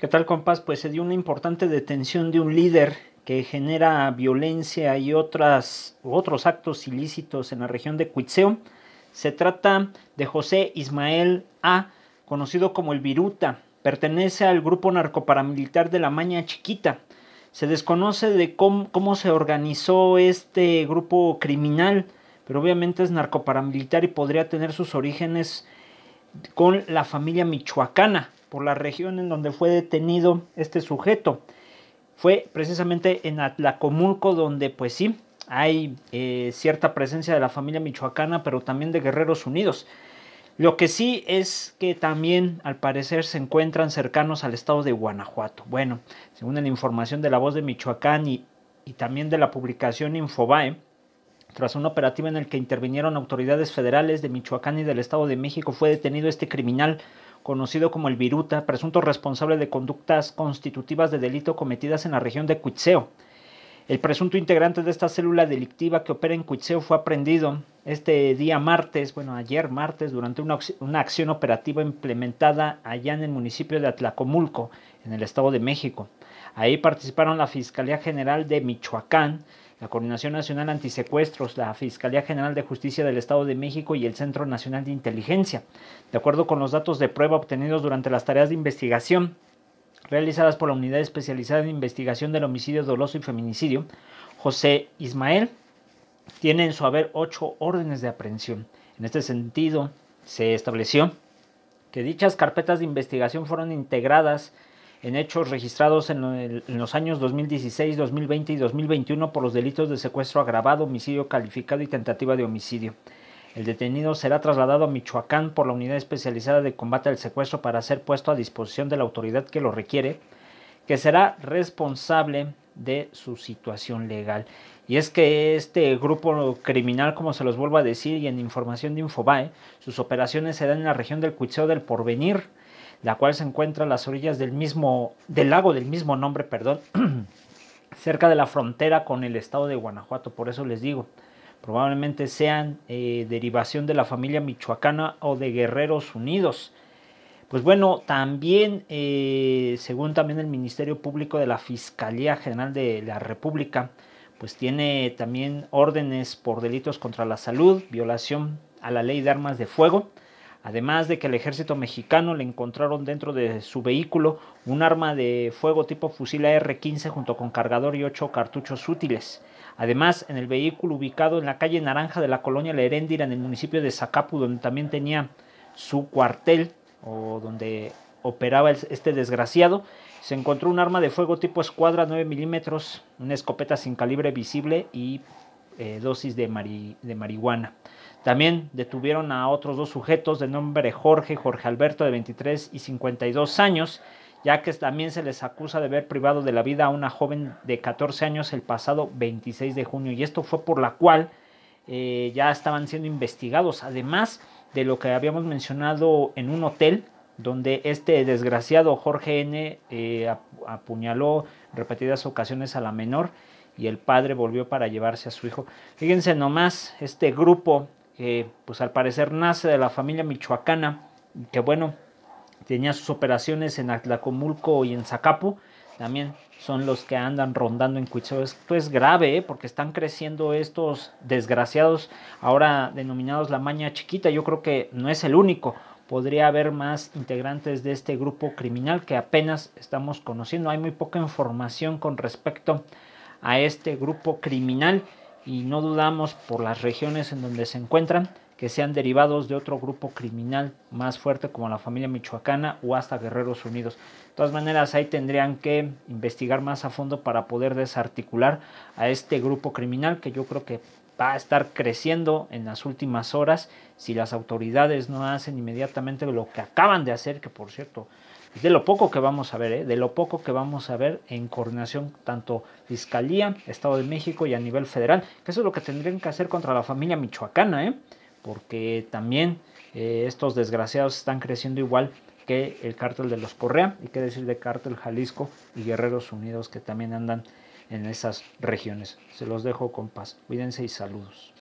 ¿Qué tal, compás? Pues se dio una importante detención de un líder que genera violencia y otras, otros actos ilícitos en la región de Cuitzeo. Se trata de José Ismael A., conocido como el Viruta. Pertenece al grupo narcoparamilitar de la Maña Chiquita. Se desconoce de cómo se organizó este grupo criminal, pero obviamente es narcoparamilitar y podría tener sus orígenes con la familia michoacana por la región en donde fue detenido este sujeto. Fue precisamente en Atlacomulco donde pues sí, hay eh, cierta presencia de la familia michoacana, pero también de Guerreros Unidos. Lo que sí es que también al parecer se encuentran cercanos al estado de Guanajuato. Bueno, según la información de la voz de Michoacán y también de la publicación Infobae, tras un operativo en el que intervinieron autoridades federales de Michoacán y del Estado de México, fue detenido este criminal conocido como el Viruta, presunto responsable de conductas constitutivas de delito cometidas en la región de Cuitzeo. El presunto integrante de esta célula delictiva que opera en Cuitzeo fue aprendido este día martes, bueno, ayer martes, durante una, una acción operativa implementada allá en el municipio de Atlacomulco, en el Estado de México. Ahí participaron la Fiscalía General de Michoacán, la Coordinación Nacional Antisecuestros, la Fiscalía General de Justicia del Estado de México y el Centro Nacional de Inteligencia. De acuerdo con los datos de prueba obtenidos durante las tareas de investigación realizadas por la Unidad Especializada en Investigación del Homicidio Doloso y Feminicidio, José Ismael tiene en su haber ocho órdenes de aprehensión. En este sentido, se estableció que dichas carpetas de investigación fueron integradas en hechos registrados en, los años 2016, 2020 y 2021 por los delitos de secuestro agravado, homicidio calificado y tentativa de homicidio. El detenido será trasladado a Michoacán por la Unidad Especializada de Combate al Secuestro para ser puesto a disposición de la autoridad que lo requiere, que será responsable de su situación legal. Y es que este grupo criminal, como se los vuelvo a decir, y en información de Infobae, sus operaciones se dan en la región del Cuitseo del Porvenir, la cual se encuentra a las orillas del mismo, del lago del mismo nombre, perdón, cerca de la frontera con el estado de Guanajuato, por eso les digo, probablemente sean eh, derivación de la familia michoacana o de Guerreros Unidos. Pues bueno, también, eh, según también el Ministerio Público de la Fiscalía General de la República, pues tiene también órdenes por delitos contra la salud, violación a la ley de armas de fuego, además de que el ejército mexicano le encontraron dentro de su vehículo un arma de fuego tipo fusil AR-15 junto con cargador y ocho cartuchos útiles. Además, en el vehículo ubicado en la calle Naranja de la colonia Leréndira, en el municipio de Zacapu, donde también tenía su cuartel o donde operaba este desgraciado, se encontró un arma de fuego tipo escuadra 9 milímetros, una escopeta sin calibre visible y eh, dosis de, marihuana. También detuvieron a otros dos sujetos de nombre Jorge, Jorge Alberto de 23 y 52 años, ya que también se les acusa de haber privado de la vida a una joven de 14 años el pasado 26 de junio. Y esto fue por la cual eh, ya estaban siendo investigados, además de lo que habíamos mencionado en un hotel donde este desgraciado Jorge N. Eh, apuñaló repetidas ocasiones a la menor y el padre volvió para llevarse a su hijo. Fíjense nomás, este grupo que eh, pues al parecer nace de la familia michoacana, que bueno, tenía sus operaciones en Atlacomulco y en Zacapu, también son los que andan rondando en Cuitzeo. Esto es grave, ¿eh? porque están creciendo estos desgraciados, ahora denominados la maña chiquita. Yo creo que no es el único. Podría haber más integrantes de este grupo criminal que apenas estamos conociendo. Hay muy poca información con respecto a este grupo criminal y no dudamos por las regiones en donde se encuentran que sean derivados de otro grupo criminal más fuerte como la familia michoacana o hasta Guerreros Unidos. De todas maneras, ahí tendrían que investigar más a fondo para poder desarticular a este grupo criminal que yo creo que va a estar creciendo en las últimas horas si las autoridades no hacen inmediatamente lo que acaban de hacer, que por cierto de lo poco que vamos a ver, ¿eh? de lo poco que vamos a ver en coordinación tanto Fiscalía, Estado de México y a nivel federal, que eso es lo que tendrían que hacer contra la familia michoacana, ¿eh? porque también eh, estos desgraciados están creciendo igual que el cártel de los Correa y qué decir de cártel Jalisco y Guerreros Unidos que también andan en esas regiones. Se los dejo con paz. Cuídense y saludos.